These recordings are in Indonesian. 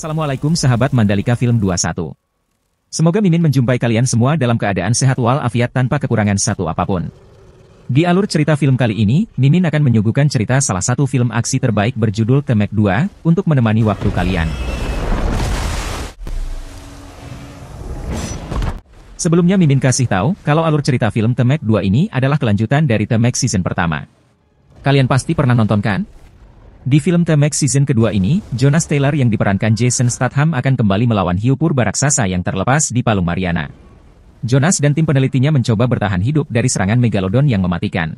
Assalamualaikum sahabat Mandalika Film 21. Semoga Mimin menjumpai kalian semua dalam keadaan sehat walafiat tanpa kekurangan satu apapun. Di alur cerita film kali ini, Mimin akan menyuguhkan cerita salah satu film aksi terbaik berjudul Temek 2 untuk menemani waktu kalian. Sebelumnya Mimin kasih tahu kalau alur cerita film Temek 2 ini adalah kelanjutan dari Temek season pertama. Kalian pasti pernah nonton kan? Di film The Max season kedua ini, Jonas Taylor yang diperankan Jason Statham akan kembali melawan hiu purba raksasa yang terlepas di Palung Mariana. Jonas dan tim penelitinya mencoba bertahan hidup dari serangan megalodon yang mematikan.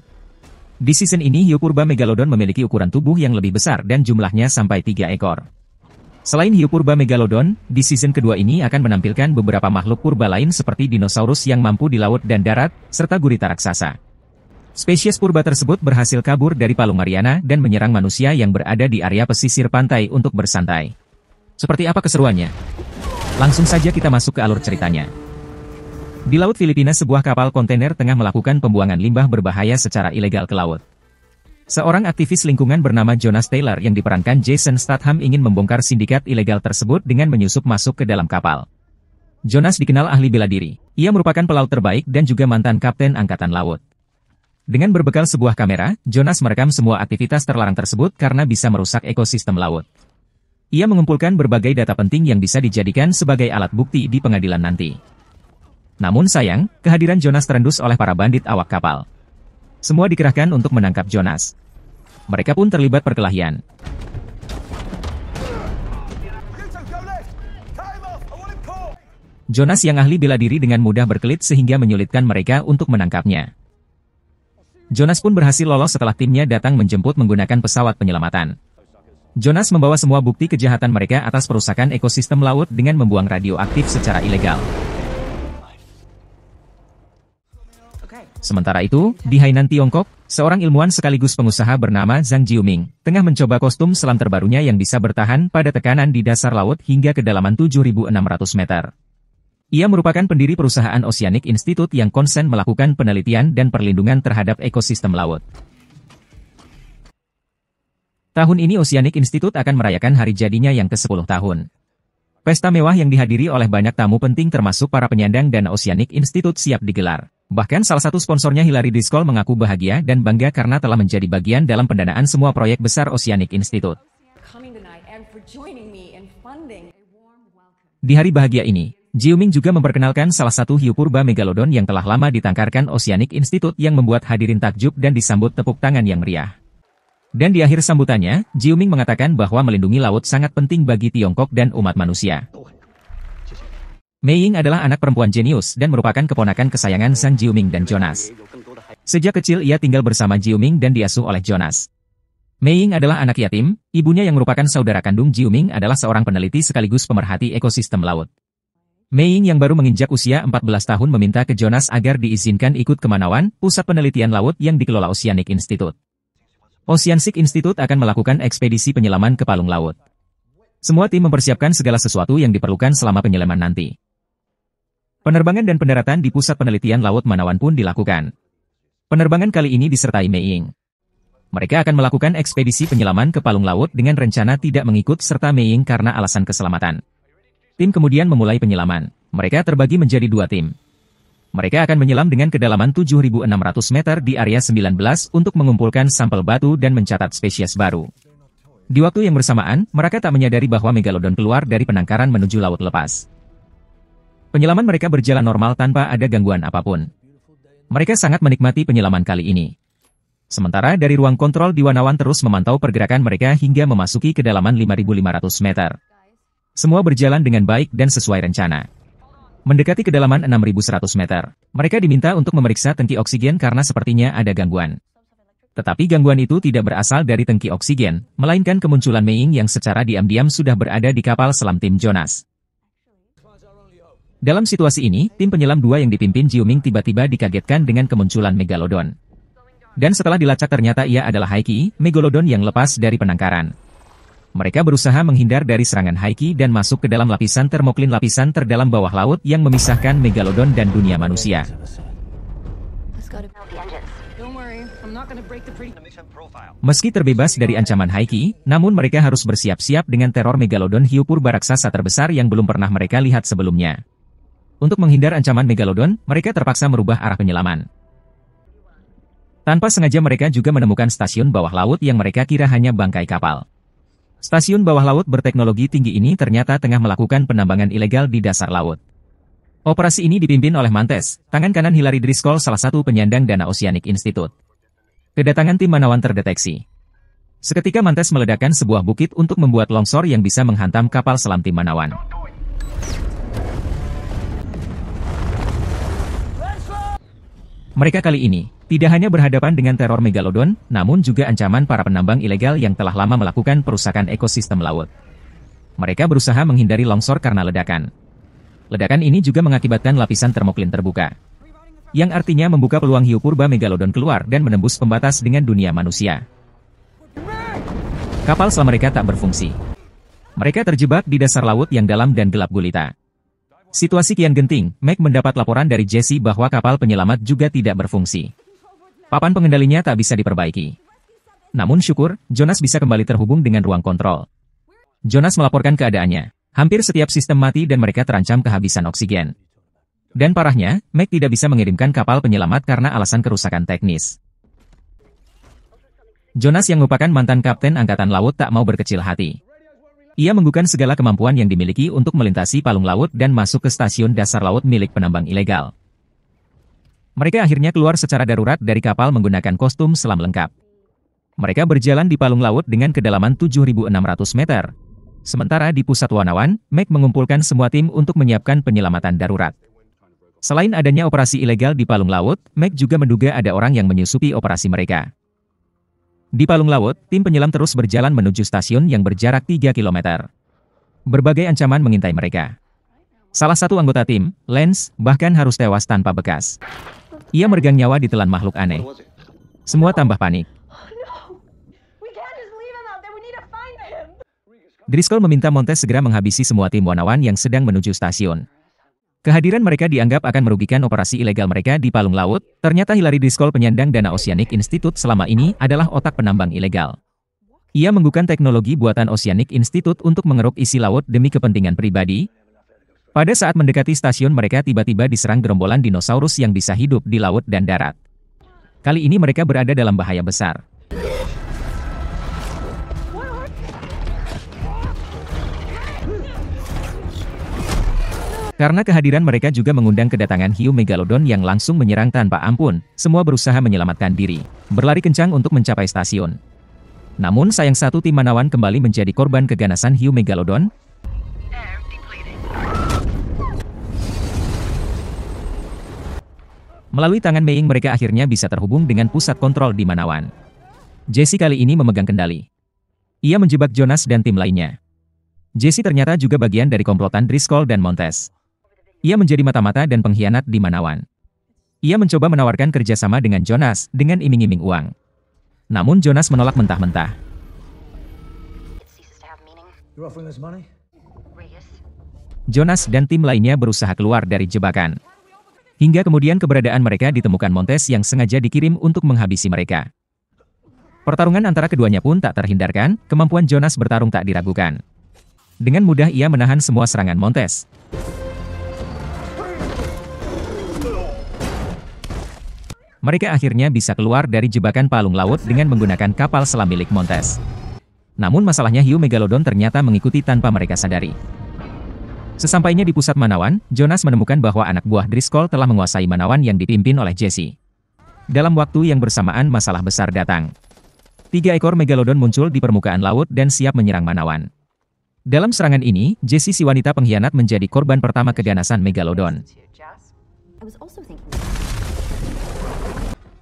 Di season ini hiu purba megalodon memiliki ukuran tubuh yang lebih besar dan jumlahnya sampai tiga ekor. Selain hiu purba megalodon, di season kedua ini akan menampilkan beberapa makhluk purba lain seperti dinosaurus yang mampu di laut dan darat, serta gurita raksasa. Spesies purba tersebut berhasil kabur dari Palung Mariana dan menyerang manusia yang berada di area pesisir pantai untuk bersantai. Seperti apa keseruannya? Langsung saja kita masuk ke alur ceritanya. Di Laut Filipina sebuah kapal kontainer tengah melakukan pembuangan limbah berbahaya secara ilegal ke laut. Seorang aktivis lingkungan bernama Jonas Taylor yang diperankan Jason Statham ingin membongkar sindikat ilegal tersebut dengan menyusup masuk ke dalam kapal. Jonas dikenal ahli bela diri. Ia merupakan pelaut terbaik dan juga mantan kapten angkatan laut. Dengan berbekal sebuah kamera, Jonas merekam semua aktivitas terlarang tersebut karena bisa merusak ekosistem laut. Ia mengumpulkan berbagai data penting yang bisa dijadikan sebagai alat bukti di pengadilan nanti. Namun sayang, kehadiran Jonas terendus oleh para bandit awak kapal. Semua dikerahkan untuk menangkap Jonas. Mereka pun terlibat perkelahian. Jonas yang ahli bela diri dengan mudah berkelit sehingga menyulitkan mereka untuk menangkapnya. Jonas pun berhasil lolos setelah timnya datang menjemput menggunakan pesawat penyelamatan. Jonas membawa semua bukti kejahatan mereka atas perusakan ekosistem laut dengan membuang radioaktif secara ilegal. Sementara itu, di Hainan, Tiongkok, seorang ilmuwan sekaligus pengusaha bernama Zhang Jiuming, tengah mencoba kostum selam terbarunya yang bisa bertahan pada tekanan di dasar laut hingga kedalaman 7.600 meter. Ia merupakan pendiri perusahaan Oceanic Institute yang konsen melakukan penelitian dan perlindungan terhadap ekosistem laut. Tahun ini Oceanic Institute akan merayakan hari jadinya yang ke-10 tahun. Pesta mewah yang dihadiri oleh banyak tamu penting termasuk para penyandang dan Oceanic Institute siap digelar. Bahkan salah satu sponsornya Hilary Discol mengaku bahagia dan bangga karena telah menjadi bagian dalam pendanaan semua proyek besar Oceanic Institute. Di hari bahagia ini, Jiuming juga memperkenalkan salah satu hiu purba megalodon yang telah lama ditangkarkan Oceanic Institute yang membuat hadirin takjub dan disambut tepuk tangan yang meriah. Dan di akhir sambutannya, Jiuming mengatakan bahwa melindungi laut sangat penting bagi Tiongkok dan umat manusia. Mei Ying adalah anak perempuan jenius dan merupakan keponakan kesayangan Sang Jiuming dan Jonas. Sejak kecil ia tinggal bersama Jiuming dan diasuh oleh Jonas. Mei Ying adalah anak yatim, ibunya yang merupakan saudara kandung Jiuming adalah seorang peneliti sekaligus pemerhati ekosistem laut. Mei yang baru menginjak usia 14 tahun meminta ke Jonas agar diizinkan ikut ke Manawan, pusat penelitian laut yang dikelola Oceanic Institute. Oceanic Institute akan melakukan ekspedisi penyelaman ke palung laut. Semua tim mempersiapkan segala sesuatu yang diperlukan selama penyelaman nanti. Penerbangan dan pendaratan di pusat penelitian laut Manawan pun dilakukan. Penerbangan kali ini disertai Mei Mereka akan melakukan ekspedisi penyelaman ke palung laut dengan rencana tidak mengikut serta Mei karena alasan keselamatan. Tim kemudian memulai penyelaman. Mereka terbagi menjadi dua tim. Mereka akan menyelam dengan kedalaman 7.600 meter di area 19 untuk mengumpulkan sampel batu dan mencatat spesies baru. Di waktu yang bersamaan, mereka tak menyadari bahwa Megalodon keluar dari penangkaran menuju laut lepas. Penyelaman mereka berjalan normal tanpa ada gangguan apapun. Mereka sangat menikmati penyelaman kali ini. Sementara dari ruang kontrol di Wanawan terus memantau pergerakan mereka hingga memasuki kedalaman 5.500 meter. Semua berjalan dengan baik dan sesuai rencana. Mendekati kedalaman 6100 meter, mereka diminta untuk memeriksa tangki oksigen karena sepertinya ada gangguan. Tetapi gangguan itu tidak berasal dari tangki oksigen, melainkan kemunculan Meing yang secara diam-diam sudah berada di kapal selam tim Jonas. Dalam situasi ini, tim penyelam dua yang dipimpin Jiuming tiba-tiba dikagetkan dengan kemunculan Megalodon. Dan setelah dilacak ternyata ia adalah Haiki, Megalodon yang lepas dari penangkaran mereka berusaha menghindar dari serangan Haiki dan masuk ke dalam lapisan termoklin lapisan terdalam bawah laut yang memisahkan Megalodon dan dunia manusia. Meski terbebas dari ancaman Haiki, namun mereka harus bersiap-siap dengan teror Megalodon hiu purba raksasa terbesar yang belum pernah mereka lihat sebelumnya. Untuk menghindar ancaman Megalodon, mereka terpaksa merubah arah penyelaman. Tanpa sengaja mereka juga menemukan stasiun bawah laut yang mereka kira hanya bangkai kapal. Stasiun bawah laut berteknologi tinggi ini ternyata tengah melakukan penambangan ilegal di dasar laut. Operasi ini dipimpin oleh Mantes, tangan kanan Hillary Driscoll salah satu penyandang dana Oceanic Institute. Kedatangan tim Manawan terdeteksi. Seketika Mantes meledakkan sebuah bukit untuk membuat longsor yang bisa menghantam kapal selam tim Manawan. Mereka kali ini tidak hanya berhadapan dengan teror megalodon, namun juga ancaman para penambang ilegal yang telah lama melakukan perusakan ekosistem laut. Mereka berusaha menghindari longsor karena ledakan. Ledakan ini juga mengakibatkan lapisan termoklin terbuka, yang artinya membuka peluang hiu purba megalodon keluar dan menembus pembatas dengan dunia manusia. Kapal selam mereka tak berfungsi. Mereka terjebak di dasar laut yang dalam dan gelap gulita. Situasi kian genting, Mac mendapat laporan dari Jesse bahwa kapal penyelamat juga tidak berfungsi. Papan pengendalinya tak bisa diperbaiki. Namun syukur, Jonas bisa kembali terhubung dengan ruang kontrol. Jonas melaporkan keadaannya. Hampir setiap sistem mati dan mereka terancam kehabisan oksigen. Dan parahnya, Mac tidak bisa mengirimkan kapal penyelamat karena alasan kerusakan teknis. Jonas yang merupakan mantan kapten angkatan laut tak mau berkecil hati. Ia menggunakan segala kemampuan yang dimiliki untuk melintasi palung laut dan masuk ke stasiun dasar laut milik penambang ilegal. Mereka akhirnya keluar secara darurat dari kapal menggunakan kostum selam lengkap. Mereka berjalan di palung laut dengan kedalaman 7.600 meter. Sementara di pusat Wanawan, Meg mengumpulkan semua tim untuk menyiapkan penyelamatan darurat. Selain adanya operasi ilegal di palung laut, Meg juga menduga ada orang yang menyusupi operasi mereka. Di Palung Laut, tim penyelam terus berjalan menuju stasiun yang berjarak 3 km. Berbagai ancaman mengintai mereka. Salah satu anggota tim, Lance, bahkan harus tewas tanpa bekas. Ia meregang nyawa ditelan makhluk aneh. Semua tambah panik. Driscoll meminta Montes segera menghabisi semua tim wanawan yang sedang menuju stasiun. Kehadiran mereka dianggap akan merugikan operasi ilegal mereka di Palung Laut. Ternyata Hillary Diskol penyandang dana Oceanic Institute selama ini adalah otak penambang ilegal. Ia menggunakan teknologi buatan Oceanic Institute untuk mengeruk isi laut demi kepentingan pribadi. Pada saat mendekati stasiun mereka tiba-tiba diserang gerombolan dinosaurus yang bisa hidup di laut dan darat. Kali ini mereka berada dalam bahaya besar. Karena kehadiran mereka juga mengundang kedatangan hiu megalodon yang langsung menyerang tanpa ampun, semua berusaha menyelamatkan diri, berlari kencang untuk mencapai stasiun. Namun sayang satu tim manawan kembali menjadi korban keganasan hiu megalodon. Melalui tangan Meiing mereka akhirnya bisa terhubung dengan pusat kontrol di Manawan. Jesse kali ini memegang kendali. Ia menjebak Jonas dan tim lainnya. Jesse ternyata juga bagian dari komplotan Driscoll dan Montes. Ia menjadi mata-mata dan pengkhianat di Manawan. Ia mencoba menawarkan kerjasama dengan Jonas dengan iming-iming uang. Namun Jonas menolak mentah-mentah. Jonas dan tim lainnya berusaha keluar dari jebakan. Hingga kemudian keberadaan mereka ditemukan Montes yang sengaja dikirim untuk menghabisi mereka. Pertarungan antara keduanya pun tak terhindarkan, kemampuan Jonas bertarung tak diragukan. Dengan mudah ia menahan semua serangan Montes. mereka akhirnya bisa keluar dari jebakan palung laut dengan menggunakan kapal selam milik Montes. Namun masalahnya hiu megalodon ternyata mengikuti tanpa mereka sadari. Sesampainya di pusat Manawan, Jonas menemukan bahwa anak buah Driscoll telah menguasai Manawan yang dipimpin oleh Jesse. Dalam waktu yang bersamaan masalah besar datang. Tiga ekor megalodon muncul di permukaan laut dan siap menyerang Manawan. Dalam serangan ini, Jesse si wanita pengkhianat menjadi korban pertama keganasan megalodon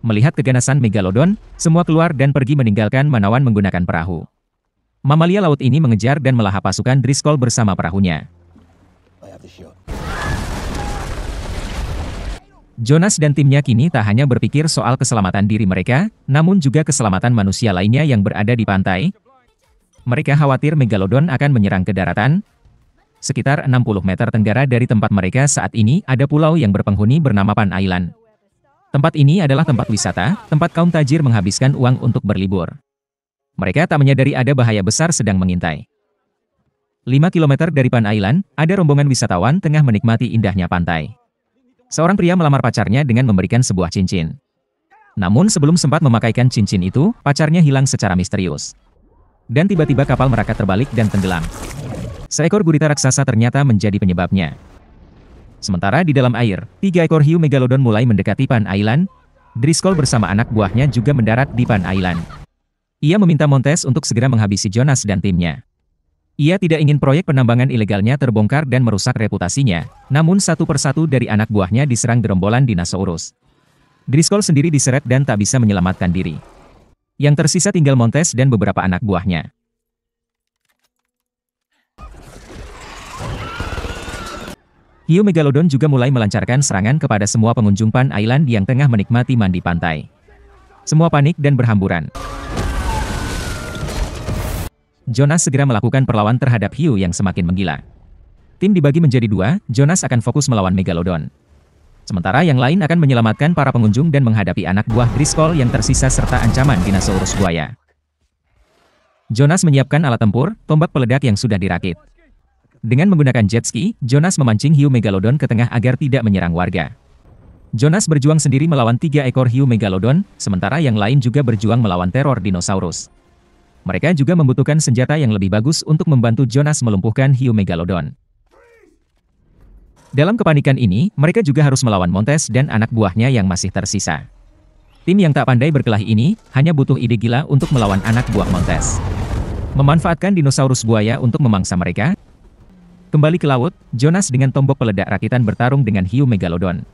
melihat keganasan megalodon, semua keluar dan pergi meninggalkan Manawan menggunakan perahu. Mamalia laut ini mengejar dan melahap pasukan Driscoll bersama perahunya. Jonas dan timnya kini tak hanya berpikir soal keselamatan diri mereka, namun juga keselamatan manusia lainnya yang berada di pantai. Mereka khawatir Megalodon akan menyerang ke daratan. Sekitar 60 meter tenggara dari tempat mereka saat ini ada pulau yang berpenghuni bernama Pan Island. Tempat ini adalah tempat wisata, tempat kaum tajir menghabiskan uang untuk berlibur. Mereka tak menyadari ada bahaya besar sedang mengintai. 5 km dari Pan Island, ada rombongan wisatawan tengah menikmati indahnya pantai. Seorang pria melamar pacarnya dengan memberikan sebuah cincin. Namun sebelum sempat memakaikan cincin itu, pacarnya hilang secara misterius. Dan tiba-tiba kapal mereka terbalik dan tenggelam. Seekor gurita raksasa ternyata menjadi penyebabnya. Sementara di dalam air, tiga ekor hiu megalodon mulai mendekati Pan Island. Driscoll bersama anak buahnya juga mendarat di Pan Island. Ia meminta Montes untuk segera menghabisi Jonas dan timnya. Ia tidak ingin proyek penambangan ilegalnya terbongkar dan merusak reputasinya, namun satu persatu dari anak buahnya diserang gerombolan dinosaurus. Driscoll sendiri diseret dan tak bisa menyelamatkan diri. Yang tersisa tinggal Montes dan beberapa anak buahnya. Hiu Megalodon juga mulai melancarkan serangan kepada semua pengunjung Pan Island yang tengah menikmati mandi pantai. Semua panik dan berhamburan. Jonas segera melakukan perlawan terhadap hiu yang semakin menggila. Tim dibagi menjadi dua, Jonas akan fokus melawan Megalodon. Sementara yang lain akan menyelamatkan para pengunjung dan menghadapi anak buah Driscoll yang tersisa serta ancaman dinosaurus buaya. Jonas menyiapkan alat tempur, tombak peledak yang sudah dirakit. Dengan menggunakan jet ski, Jonas memancing hiu megalodon ke tengah agar tidak menyerang warga. Jonas berjuang sendiri melawan tiga ekor hiu megalodon, sementara yang lain juga berjuang melawan teror dinosaurus. Mereka juga membutuhkan senjata yang lebih bagus untuk membantu Jonas melumpuhkan hiu megalodon. Dalam kepanikan ini, mereka juga harus melawan Montes dan anak buahnya yang masih tersisa. Tim yang tak pandai berkelahi ini, hanya butuh ide gila untuk melawan anak buah Montes. Memanfaatkan dinosaurus buaya untuk memangsa mereka, Kembali ke laut, Jonas dengan tombok peledak rakitan bertarung dengan hiu megalodon.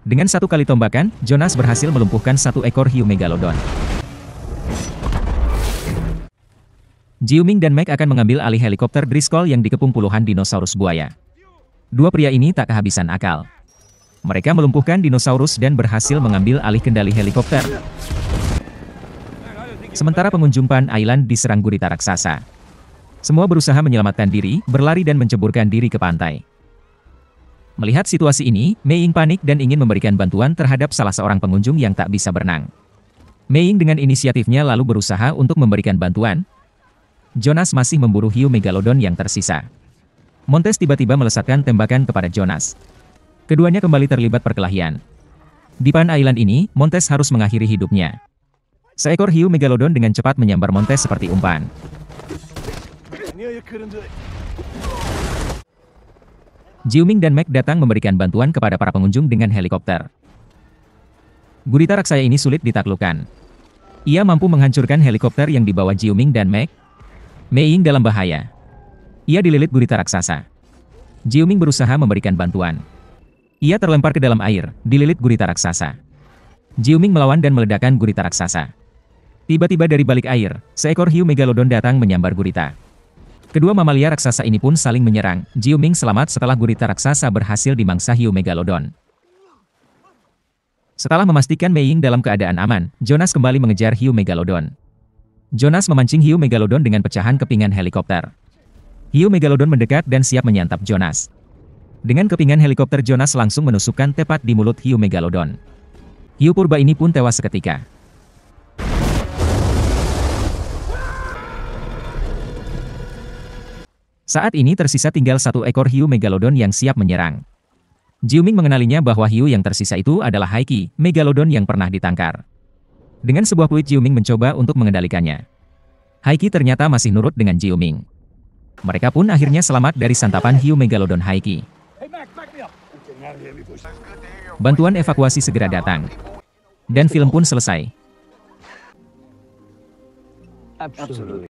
Dengan satu kali tombakan, Jonas berhasil melumpuhkan satu ekor hiu megalodon. Jiuming dan Mac akan mengambil alih helikopter Driscoll yang dikepung puluhan dinosaurus buaya. Dua pria ini tak kehabisan akal. Mereka melumpuhkan dinosaurus dan berhasil mengambil alih kendali helikopter. Sementara pengunjung Pan Island diserang gurita raksasa. Semua berusaha menyelamatkan diri, berlari dan menceburkan diri ke pantai. Melihat situasi ini, Mei Ying panik dan ingin memberikan bantuan terhadap salah seorang pengunjung yang tak bisa berenang. Mei Ying dengan inisiatifnya lalu berusaha untuk memberikan bantuan. Jonas masih memburu hiu megalodon yang tersisa. Montes tiba-tiba melesatkan tembakan kepada Jonas. Keduanya kembali terlibat perkelahian. Di Pan Island ini, Montes harus mengakhiri hidupnya. Seekor hiu megalodon dengan cepat menyambar Montes seperti umpan. Jiuming dan Mac datang memberikan bantuan kepada para pengunjung dengan helikopter. Gurita raksasa ini sulit ditaklukkan. Ia mampu menghancurkan helikopter yang dibawa Jiuming dan Mac. Mei Ying dalam bahaya. Ia dililit gurita raksasa. Jiuming berusaha memberikan bantuan. Ia terlempar ke dalam air, dililit gurita raksasa. Jiuming melawan dan meledakkan gurita raksasa. Tiba-tiba dari balik air, seekor hiu megalodon datang menyambar gurita. Kedua mamalia raksasa ini pun saling menyerang. Jiu Ming selamat setelah gurita raksasa berhasil dimangsa hiu megalodon. Setelah memastikan Mei Ying dalam keadaan aman, Jonas kembali mengejar hiu megalodon. Jonas memancing hiu megalodon dengan pecahan kepingan helikopter. Hiu megalodon mendekat dan siap menyantap Jonas. Dengan kepingan helikopter Jonas langsung menusukkan tepat di mulut hiu megalodon. Hiu purba ini pun tewas seketika. Saat ini tersisa tinggal satu ekor hiu megalodon yang siap menyerang. Jiuming mengenalinya bahwa hiu yang tersisa itu adalah Haiki, megalodon yang pernah ditangkar. Dengan sebuah kulit, Jiuming mencoba untuk mengendalikannya. Haiki ternyata masih nurut dengan Jiuming. Mereka pun akhirnya selamat dari santapan hiu megalodon Haiki. Bantuan evakuasi segera datang. Dan film pun selesai. Absolutely.